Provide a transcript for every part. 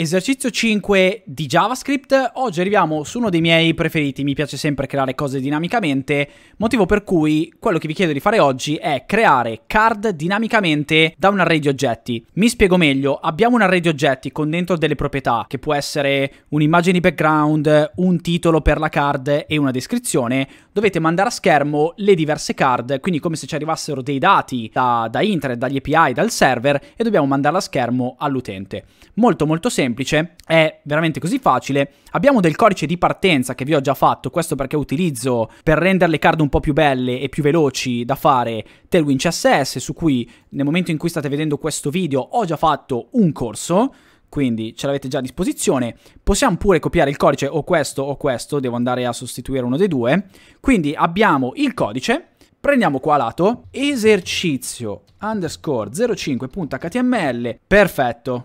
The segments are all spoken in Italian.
Esercizio 5 di JavaScript, oggi arriviamo su uno dei miei preferiti, mi piace sempre creare cose dinamicamente, motivo per cui quello che vi chiedo di fare oggi è creare card dinamicamente da un array di oggetti. Mi spiego meglio, abbiamo un array di oggetti con dentro delle proprietà, che può essere un'immagine di background, un titolo per la card e una descrizione, dovete mandare a schermo le diverse card, quindi come se ci arrivassero dei dati da, da internet, dagli API, dal server, e dobbiamo mandarla a schermo all'utente. Molto molto semplice semplice, è veramente così facile. Abbiamo del codice di partenza che vi ho già fatto, questo perché utilizzo per rendere le card un po' più belle e più veloci da fare Tailwind CSS, su cui nel momento in cui state vedendo questo video ho già fatto un corso quindi ce l'avete già a disposizione. Possiamo pure copiare il codice o questo o questo, devo andare a sostituire uno dei due. Quindi abbiamo il codice, prendiamo qua a lato, esercizio underscore 05.html, perfetto.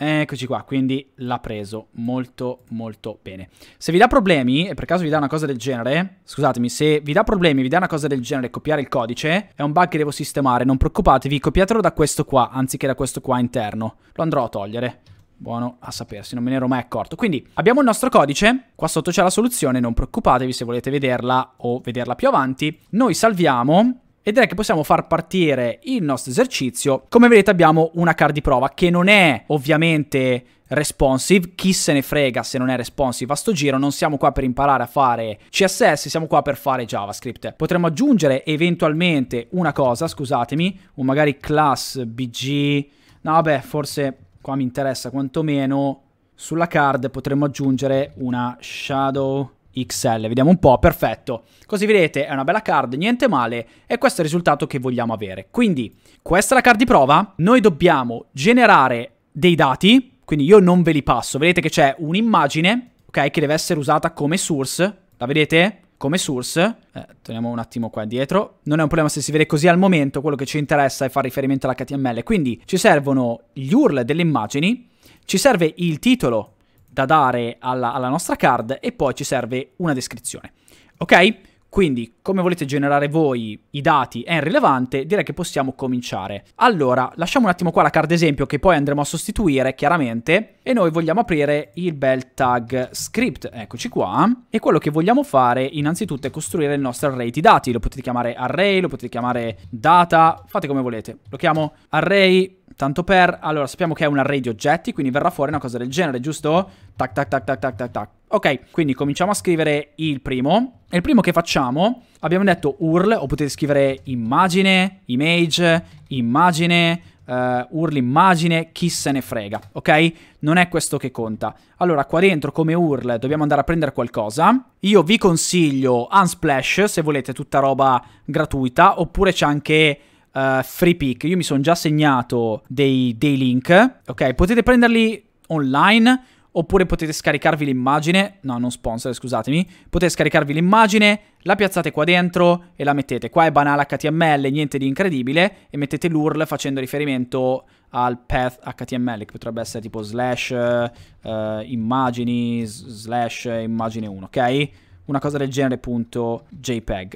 Eccoci qua, quindi l'ha preso molto molto bene. Se vi dà problemi, e per caso vi dà una cosa del genere, scusatemi, se vi dà problemi, vi dà una cosa del genere, copiare il codice, è un bug che devo sistemare, non preoccupatevi, copiatelo da questo qua, anziché da questo qua interno. Lo andrò a togliere. Buono a sapersi, non me ne ero mai accorto. Quindi abbiamo il nostro codice, qua sotto c'è la soluzione, non preoccupatevi se volete vederla o vederla più avanti. Noi salviamo e direi che possiamo far partire il nostro esercizio. Come vedete abbiamo una card di prova che non è ovviamente responsive, chi se ne frega se non è responsive a sto giro, non siamo qua per imparare a fare CSS, siamo qua per fare JavaScript. Potremmo aggiungere eventualmente una cosa, scusatemi, o magari class bg, no vabbè forse qua mi interessa quantomeno, sulla card potremmo aggiungere una shadow XL. Vediamo un po', perfetto. Così vedete, è una bella card, niente male, e questo è il risultato che vogliamo avere. Quindi, questa è la card di prova. Noi dobbiamo generare dei dati, quindi io non ve li passo. Vedete che c'è un'immagine, ok, che deve essere usata come source. La vedete? come source. Eh, torniamo un attimo qua indietro. Non è un problema se si vede così al momento, quello che ci interessa è fare riferimento all'HTML. Quindi ci servono gli URL delle immagini, ci serve il titolo da dare alla, alla nostra card e poi ci serve una descrizione. Ok? Quindi, come volete generare voi i dati è irrilevante, direi che possiamo cominciare. Allora, lasciamo un attimo qua la card esempio che poi andremo a sostituire, chiaramente, e noi vogliamo aprire il bel tag script, eccoci qua, e quello che vogliamo fare innanzitutto è costruire il nostro array di dati, lo potete chiamare array, lo potete chiamare data, fate come volete. Lo chiamo array Tanto per... Allora, sappiamo che è un array di oggetti, quindi verrà fuori una cosa del genere, giusto? Tac, tac, tac, tac, tac, tac, tac. Ok, quindi cominciamo a scrivere il primo. E il primo che facciamo, abbiamo detto URL, o potete scrivere immagine, image, immagine, uh, URL immagine, chi se ne frega, ok? Non è questo che conta. Allora, qua dentro come URL dobbiamo andare a prendere qualcosa. Io vi consiglio Unsplash, se volete tutta roba gratuita, oppure c'è anche uh, free pick. Io mi sono già segnato dei, dei link, ok? Potete prenderli online oppure potete scaricarvi l'immagine, no non sponsor scusatemi, potete scaricarvi l'immagine, la piazzate qua dentro e la mettete, qua è banale HTML, niente di incredibile, e mettete l'URL facendo riferimento al path HTML che potrebbe essere tipo slash uh, immagini slash immagine 1, ok? una cosa del genere.jpg.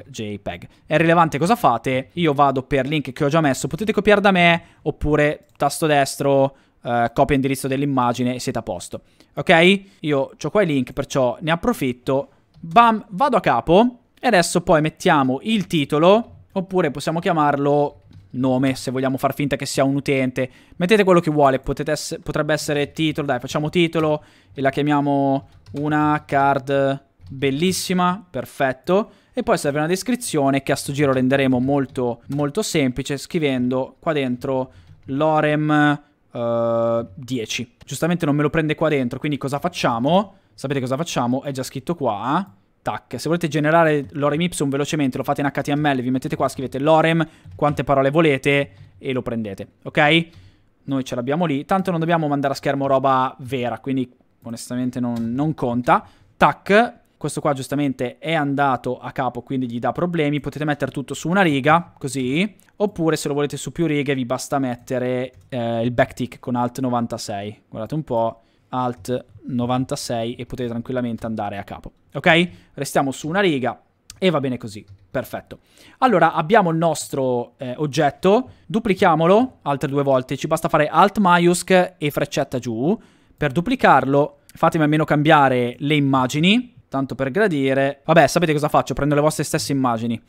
JPEG, È rilevante cosa fate, io vado per link che ho già messo, potete copiare da me, oppure tasto destro, eh, copia indirizzo dell'immagine e siete a posto. Ok? Io ho qua i link, perciò ne approfitto, bam, vado a capo, e adesso poi mettiamo il titolo, oppure possiamo chiamarlo nome, se vogliamo far finta che sia un utente. Mettete quello che vuole, ess potrebbe essere titolo, dai, facciamo titolo e la chiamiamo una card bellissima, perfetto. E poi serve una descrizione che a sto giro renderemo molto, molto semplice scrivendo qua dentro lorem uh, eh, 10. Giustamente non me lo prende qua dentro, quindi cosa facciamo? Sapete cosa facciamo? È già scritto qua. Tac. Se volete generare lorem ipsum velocemente, lo fate in HTML, vi mettete qua, scrivete lorem, quante parole volete e lo prendete, ok? Noi ce l'abbiamo lì. Tanto non dobbiamo mandare a schermo roba vera, quindi onestamente non, non conta. Tac, questo qua giustamente è andato a capo, quindi gli dà problemi, potete mettere tutto su una riga, così, oppure se lo volete su più righe vi basta mettere eh, il backtick con alt 96, guardate un po', alt 96 e potete tranquillamente andare a capo, ok? Restiamo su una riga e va bene così, perfetto. Allora abbiamo il nostro eh, oggetto, duplichiamolo altre due volte, ci basta fare alt maiusc e freccetta giù, per duplicarlo fatemi almeno cambiare le immagini, tanto per gradire. Vabbè, sapete cosa faccio? Prendo le vostre stesse immagini.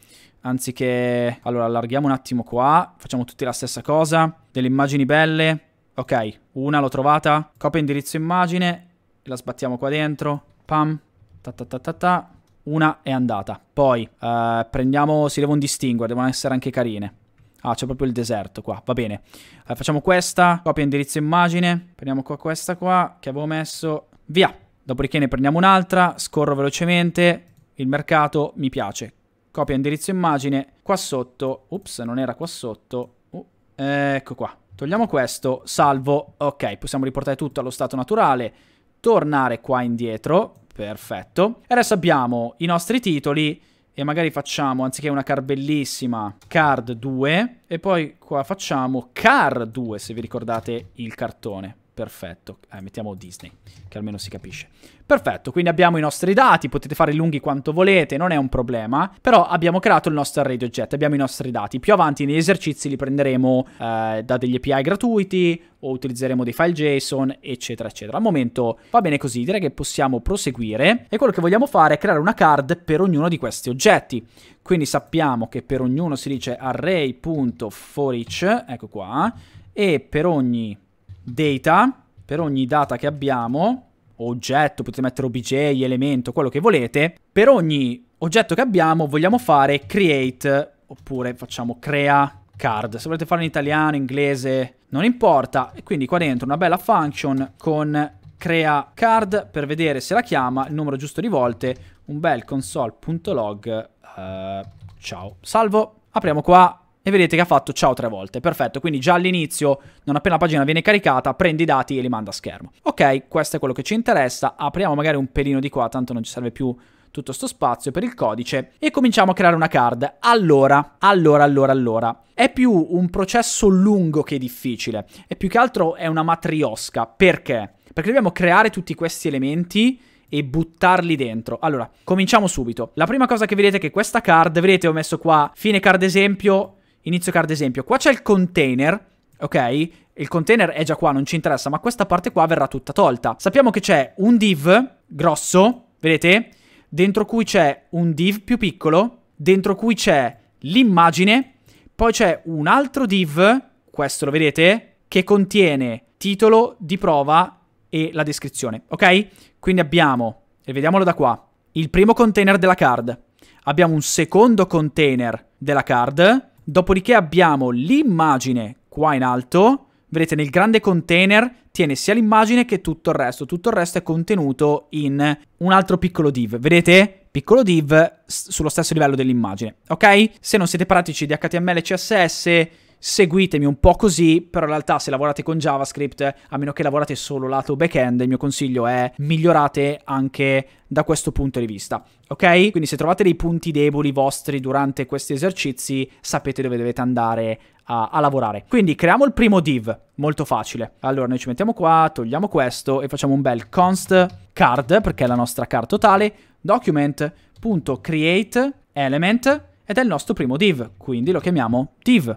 Anziché... Allora, allarghiamo un attimo qua. Facciamo tutti la stessa cosa. Delle immagini belle. Ok, una l'ho trovata. Copia indirizzo immagine. La sbattiamo qua dentro. Pam. Ta ta ta ta ta. Una è andata. Poi eh, prendiamo... Si devono distinguere, devono essere anche carine. Ah, c'è proprio il deserto qua, va bene. Eh, facciamo questa, copia indirizzo immagine. Prendiamo qua questa qua, che avevo messo. Via! Dopodiché ne prendiamo un'altra, scorro velocemente, il mercato mi piace. Copia indirizzo immagine, qua sotto, ups, non era qua sotto, uh, ecco qua. Togliamo questo, salvo, ok, possiamo riportare tutto allo stato naturale, tornare qua indietro, perfetto. E adesso abbiamo i nostri titoli e magari facciamo, anziché una car bellissima, card 2 e poi qua facciamo car 2 se vi ricordate il cartone. Perfetto, eh, mettiamo Disney, che almeno si capisce. Perfetto, quindi abbiamo i nostri dati, potete fare i lunghi quanto volete, non è un problema, però abbiamo creato il nostro array di oggetti, abbiamo i nostri dati. Più avanti negli esercizi li prenderemo eh, da degli API gratuiti o utilizzeremo dei file JSON, eccetera, eccetera. Al momento va bene così, direi che possiamo proseguire e quello che vogliamo fare è creare una card per ognuno di questi oggetti. Quindi sappiamo che per ognuno si dice array.forEach, ecco qua, e per ogni data, per ogni data che abbiamo, oggetto, potete mettere obj, elemento, quello che volete, per ogni oggetto che abbiamo vogliamo fare create, oppure facciamo crea card, se volete fare in italiano, inglese, non importa, e quindi qua dentro una bella function con crea card per vedere se la chiama, il numero giusto di volte, un bel console.log, uh, eh, ciao, salvo, apriamo qua e vedete che ha fatto ciao tre volte, perfetto, quindi già all'inizio, non appena la pagina viene caricata, prendi i dati e li manda a schermo. Ok, questo è quello che ci interessa, apriamo magari un pelino di qua, tanto non ci serve più tutto questo spazio per il codice e cominciamo a creare una card. Allora, allora, allora, allora. È più un processo lungo che difficile e più che altro è una matriosca. Perché? Perché dobbiamo creare tutti questi elementi e buttarli dentro. Allora, cominciamo subito. La prima cosa che vedete è che questa card, vedete ho messo qua fine card esempio, Inizio card esempio. Qua c'è il container, ok? Il container è già qua, non ci interessa, ma questa parte qua verrà tutta tolta. Sappiamo che c'è un div grosso, vedete? Dentro cui c'è un div più piccolo, dentro cui c'è l'immagine, poi c'è un altro div, questo lo vedete, che contiene titolo di prova e la descrizione, ok? Quindi abbiamo, e vediamolo da qua, il primo container della card, abbiamo un secondo container della card, Dopodiché abbiamo l'immagine qua in alto. Vedete nel grande container tiene sia l'immagine che tutto il resto. Tutto il resto è contenuto in un altro piccolo div. Vedete? Piccolo div sullo stesso livello dell'immagine. Ok? Se non siete pratici di HTML e CSS seguitemi un po' così, però in realtà se lavorate con JavaScript, a meno che lavorate solo lato backend, il mio consiglio è migliorate anche da questo punto di vista, ok? Quindi se trovate dei punti deboli vostri durante questi esercizi, sapete dove dovete andare a, a, lavorare. Quindi creiamo il primo div, molto facile. Allora noi ci mettiamo qua, togliamo questo e facciamo un bel const card, perché è la nostra card totale, document.create element ed è il nostro primo div, quindi lo chiamiamo div.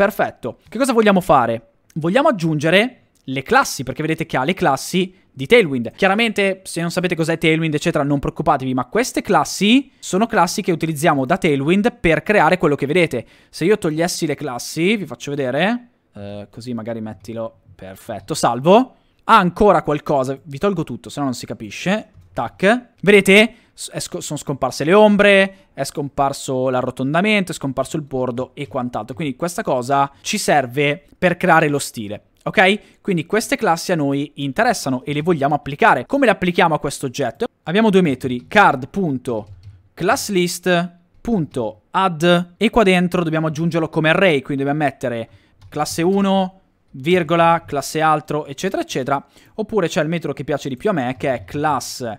Perfetto. Che cosa vogliamo fare? Vogliamo aggiungere le classi, perché vedete che ha le classi di Tailwind. Chiaramente, se non sapete cos'è Tailwind, eccetera, non preoccupatevi, ma queste classi sono classi che utilizziamo da Tailwind per creare quello che vedete. Se io togliessi le classi, vi faccio vedere, uh, così magari mettilo, perfetto, salvo. Ha ancora qualcosa, vi tolgo tutto, se no non si capisce. Tac. Vedete? sc sono scomparse le ombre, è scomparso l'arrotondamento, è scomparso il bordo e quant'altro. Quindi questa cosa ci serve per creare lo stile. Ok? Quindi queste classi a noi interessano e le vogliamo applicare. Come le applichiamo a questo oggetto? Abbiamo due metodi, card.classList.add e qua dentro dobbiamo aggiungerlo come array, quindi dobbiamo mettere classe 1, virgola, classe altro, eccetera, eccetera. Oppure c'è il metodo che piace di più a me, che è class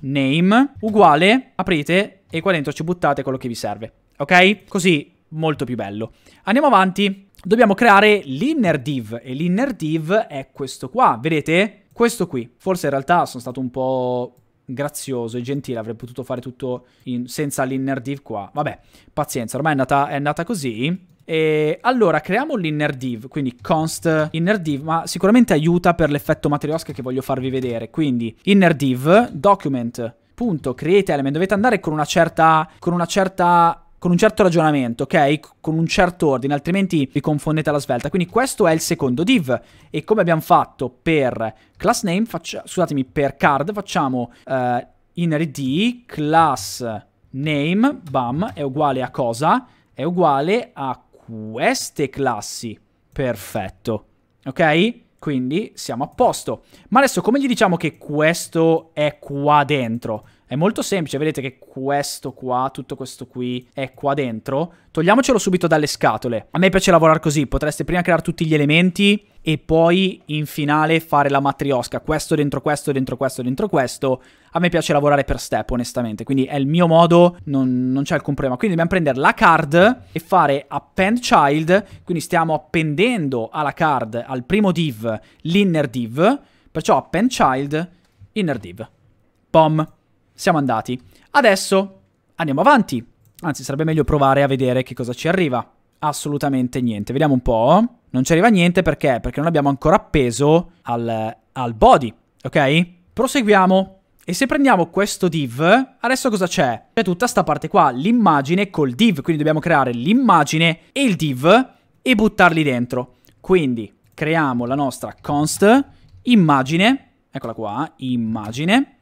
name uguale, aprite e qua dentro ci buttate quello che vi serve, ok? Così molto più bello. Andiamo avanti, dobbiamo creare l'inner div e l'inner div è questo qua, vedete? Questo qui, forse in realtà sono stato un po' grazioso e gentile, avrei potuto fare tutto in, senza l'inner div qua. Vabbè, pazienza, ormai è andata, è andata così. E allora creiamo l'inner div, quindi const inner div, ma sicuramente aiuta per l'effetto Matrioska che voglio farvi vedere. Quindi inner div document element dovete andare con una certa con una certa con un certo ragionamento, ok? Con un certo ordine, altrimenti vi confondete alla svelta. Quindi questo è il secondo div e come abbiamo fatto per class name, faccia, scusatemi, per card facciamo uh, inner d class name bam è uguale a cosa? È uguale a queste classi. Perfetto. Ok? Quindi siamo a posto. Ma adesso come gli diciamo che questo è qua dentro? È molto semplice, vedete che questo qua, tutto questo qui è qua dentro. Togliamocelo subito dalle scatole. A me piace lavorare così, potreste prima creare tutti gli elementi e poi in finale fare la matriosca, questo dentro questo, dentro questo, dentro questo. A me piace lavorare per step, onestamente, quindi è il mio modo, non, non c'è alcun problema. Quindi dobbiamo prendere la card e fare append child, quindi stiamo appendendo alla card, al primo div, l'inner div, perciò append child, inner div. Pom siamo andati. Adesso andiamo avanti. Anzi, sarebbe meglio provare a vedere che cosa ci arriva. Assolutamente niente. Vediamo un po'. Non ci arriva niente perché? Perché non abbiamo ancora appeso al, al body, ok? Proseguiamo. E se prendiamo questo div, adesso cosa c'è? C'è tutta sta parte qua, l'immagine col div, quindi dobbiamo creare l'immagine e il div e buttarli dentro. Quindi creiamo la nostra const immagine, eccola qua, immagine,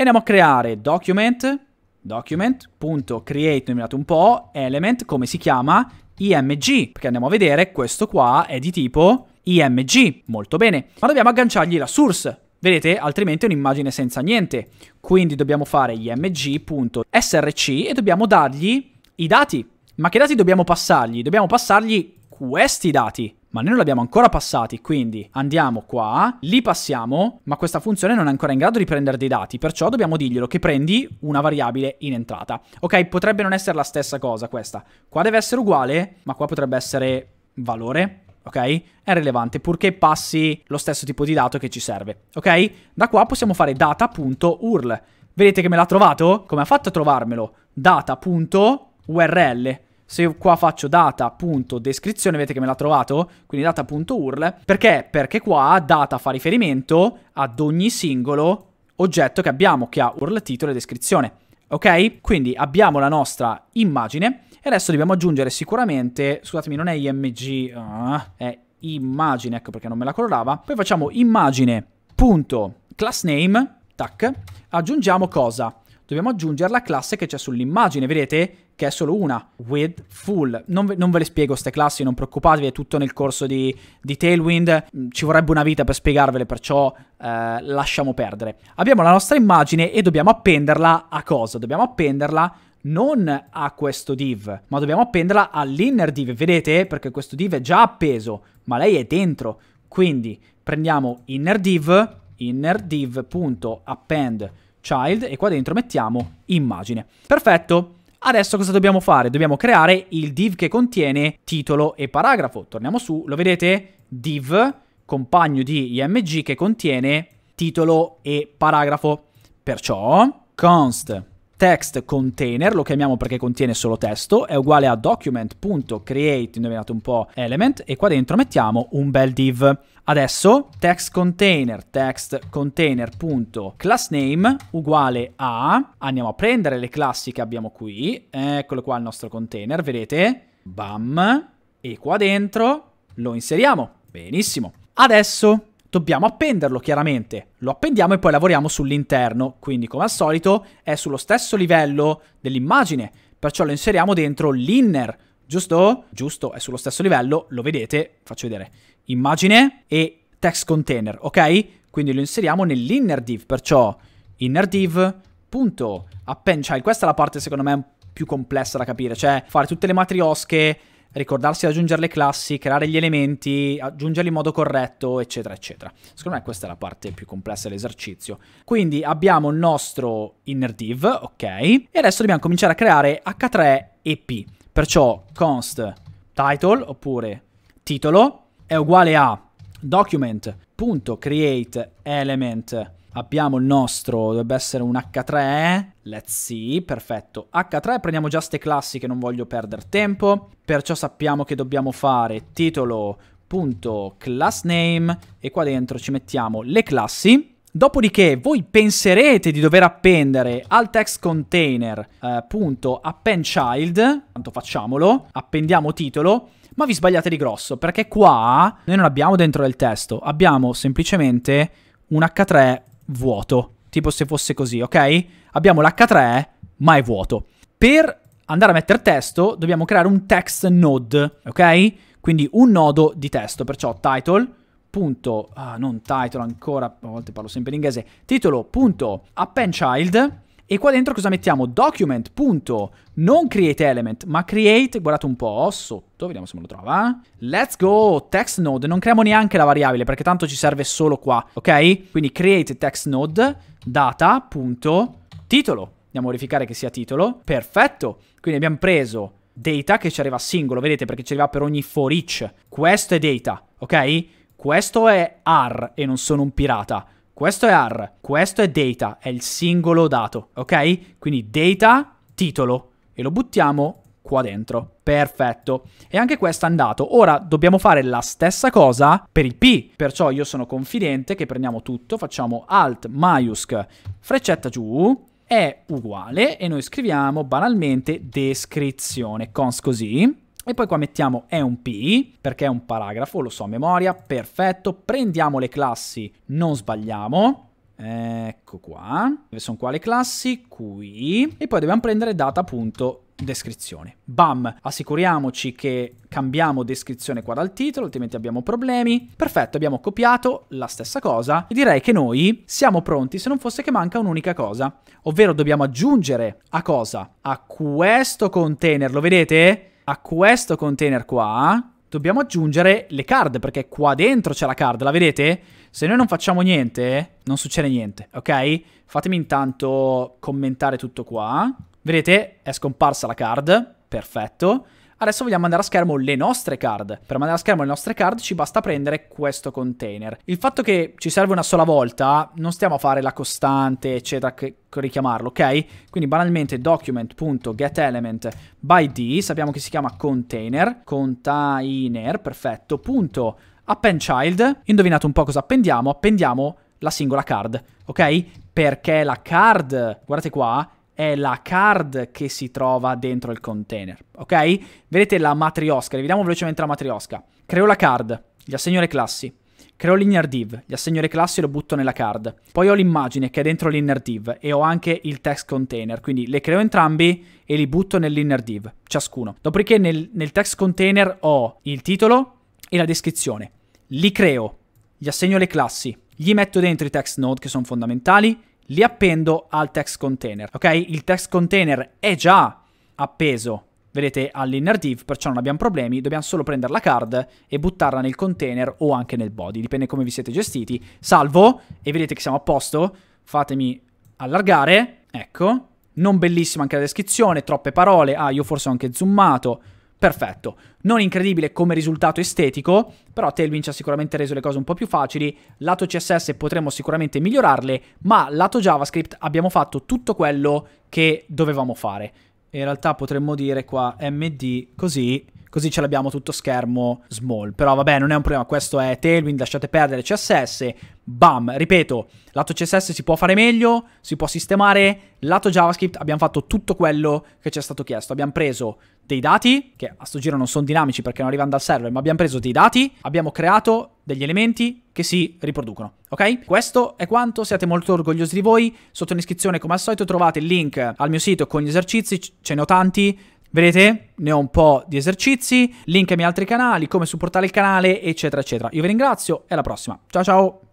andiamo a creare document, document.create, nominato un po', element, come si chiama? IMG, perché andiamo a vedere, questo qua è di tipo IMG, molto bene. Ma dobbiamo agganciargli la source, Vedete, altrimenti è un'immagine senza niente. Quindi dobbiamo fare img.src e dobbiamo dargli i dati. Ma che dati dobbiamo passargli? Dobbiamo passargli questi dati ma noi non l'abbiamo ancora passati, quindi andiamo qua, li passiamo, ma questa funzione non è ancora in grado di prendere dei dati, perciò dobbiamo dirglielo che prendi una variabile in entrata. Ok, potrebbe non essere la stessa cosa questa. Qua deve essere uguale, ma qua potrebbe essere valore, ok? È rilevante purché passi lo stesso tipo di dato che ci serve, ok? Da qua possiamo fare data.url. Vedete che me l'ha trovato? Come ha fatto a trovarmelo? Data.url se io qua faccio data.descrizione, vedete che me l'ha trovato? Quindi data.url, perché? Perché qua data fa riferimento ad ogni singolo oggetto che abbiamo, che ha URL, titolo e descrizione. Ok? Quindi abbiamo la nostra immagine e adesso dobbiamo aggiungere sicuramente, scusatemi, non è img, uh, eh, è immagine, ecco perché non me la colorava. Poi facciamo immagine.classname, tac, aggiungiamo cosa? Dobbiamo aggiungere la classe che c'è sull'immagine, vedete? che è solo una, with full. Non ve, non ve le spiego queste classi, non preoccupatevi, è tutto nel corso di, di Tailwind, mm, ci vorrebbe una vita per spiegarvele, perciò eh, lasciamo perdere. Abbiamo la nostra immagine e dobbiamo appenderla a cosa? Dobbiamo appenderla non a questo div, ma dobbiamo appenderla all'inner div, vedete? Perché questo div è già appeso, ma lei è dentro. Quindi prendiamo inner div, inner div.append child e qua dentro mettiamo immagine. Perfetto. Adesso cosa dobbiamo fare? Dobbiamo creare il div che contiene titolo e paragrafo. Torniamo su, lo vedete? Div, compagno di img che contiene titolo e paragrafo. Perciò const text container, lo chiamiamo perché contiene solo testo, è uguale a document.create, indovinate un po', element, e qua dentro mettiamo un bel div. Adesso text container, text container.classname uguale a, andiamo a prendere le classi che abbiamo qui, eccolo qua il nostro container, vedete? Bam, e qua dentro lo inseriamo, benissimo. Adesso dobbiamo appenderlo chiaramente. Lo appendiamo e poi lavoriamo sull'interno, quindi come al solito è sullo stesso livello dell'immagine, perciò lo inseriamo dentro l'inner, giusto? Giusto, è sullo stesso livello, lo vedete, faccio vedere, immagine e text container, ok? Quindi lo inseriamo nell'inner div, perciò inner div, punto, append child, cioè, questa è la parte secondo me più complessa da capire, cioè fare tutte le matriosche, ricordarsi di aggiungere le classi, creare gli elementi, aggiungerli in modo corretto, eccetera, eccetera. Secondo me questa è la parte più complessa dell'esercizio. Quindi abbiamo il nostro inner div, ok, e adesso dobbiamo cominciare a creare h3 ep, perciò const title oppure titolo è uguale a document.createElement Abbiamo il nostro, dovrebbe essere un H3, let's see, perfetto. H3, prendiamo già ste classiche, non voglio perdere tempo, perciò sappiamo che dobbiamo fare titolo.classname e qua dentro ci mettiamo le classi Dopodiché voi penserete di dover appendere al text container eh, punto append child, tanto facciamolo, appendiamo titolo, ma vi sbagliate di grosso perché qua noi non abbiamo dentro del testo, abbiamo semplicemente un h3 vuoto. Tipo se fosse così, ok? Abbiamo l'H3, ma è vuoto. Per andare a mettere testo, dobbiamo creare un text node, ok? Quindi un nodo di testo, perciò title punto, ah, non title ancora, a volte parlo sempre in inglese, titolo punto append child e qua dentro cosa mettiamo? Document, punto, non create element, ma create, guardate un po', sotto, vediamo se me lo trova. Let's go, text node, non creiamo neanche la variabile perché tanto ci serve solo qua, ok? Quindi create text node, data, punto, titolo. Andiamo a verificare che sia titolo. Perfetto, quindi abbiamo preso data che ci arriva singolo, vedete perché ci arriva per ogni for each. Questo è data, ok? Questo è AR e non sono un pirata. Questo è AR, questo è data, è il singolo dato, ok? Quindi data, titolo, e lo buttiamo qua dentro. Perfetto. E anche questo è andato. Ora dobbiamo fare la stessa cosa per il P. Perciò io sono confidente che prendiamo tutto, facciamo Alt, maiusc, freccetta giù, è uguale, e noi scriviamo banalmente descrizione, cons così e poi qua mettiamo è un P, perché è un paragrafo, lo so a memoria, perfetto. Prendiamo le classi, non sbagliamo. Ecco qua. Dove sono qua le classi? Qui. E poi dobbiamo prendere data.descrizione. Bam! Assicuriamoci che cambiamo descrizione qua dal titolo, altrimenti abbiamo problemi. Perfetto, abbiamo copiato la stessa cosa. E direi che noi siamo pronti, se non fosse che manca un'unica cosa. Ovvero dobbiamo aggiungere a cosa? A questo container, lo vedete? a questo container qua dobbiamo aggiungere le card, perché qua dentro c'è la card, la vedete? Se noi non facciamo niente, non succede niente, ok? Fatemi intanto commentare tutto qua. Vedete? È scomparsa la card, perfetto. Adesso vogliamo mandare a schermo le nostre card. Per mandare a schermo le nostre card ci basta prendere questo container. Il fatto che ci serve una sola volta, non stiamo a fare la costante, eccetera, che richiamarlo, ok? Quindi banalmente document.getElement by D, sappiamo che si chiama container, container, perfetto, punto append child, indovinate un po' cosa appendiamo, appendiamo la singola card, ok? Perché la card, guardate qua, è la card che si trova dentro il container, ok? Vedete la matriosca, rivediamo velocemente la matriosca. Creo la card, gli assegno le classi. Creo l'inner div, gli assegno le classi e lo butto nella card. Poi ho l'immagine che è dentro l'inner div e ho anche il text container, quindi le creo entrambi e li butto nell'inner div, ciascuno. Dopodiché nel, nel text container ho il titolo e la descrizione. Li creo, gli assegno le classi, gli metto dentro i text node che sono fondamentali, li appendo al text container. Ok, il text container è già appeso, vedete, all'inner div, perciò non abbiamo problemi, dobbiamo solo prendere la card e buttarla nel container o anche nel body, dipende come vi siete gestiti. Salvo, e vedete che siamo a posto, fatemi allargare, ecco, non bellissima anche la descrizione, troppe parole, ah, io forse ho anche zoomato, Perfetto, non incredibile come risultato estetico, però Tailwind ci ha sicuramente reso le cose un po' più facili, lato CSS potremmo sicuramente migliorarle, ma lato JavaScript abbiamo fatto tutto quello che dovevamo fare. In realtà potremmo dire qua MD così, così ce l'abbiamo tutto schermo small. Però vabbè, non è un problema, questo è Tailwind, lasciate perdere CSS, bam, ripeto, lato CSS si può fare meglio, si può sistemare, lato JavaScript abbiamo fatto tutto quello che ci è stato chiesto, abbiamo preso dei dati, che a sto giro non sono dinamici perché non arrivano dal server, ma abbiamo preso dei dati, abbiamo creato degli elementi che si riproducono, ok? Questo è quanto, siate molto orgogliosi di voi, sotto in iscrizione come al solito trovate il link al mio sito con gli esercizi, ce ne ho tanti, Vedete? Ne ho un po' di esercizi, link ai miei altri canali, come supportare il canale, eccetera, eccetera. Io vi ringrazio e alla prossima. Ciao ciao!